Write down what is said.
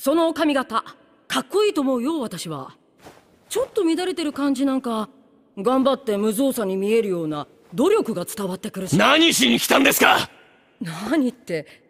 その髪型かっこいいと思うよ私はちょっと乱れてる感じなんか頑張って無造作に見えるような努力が伝わってくるし何しに来たんですか何って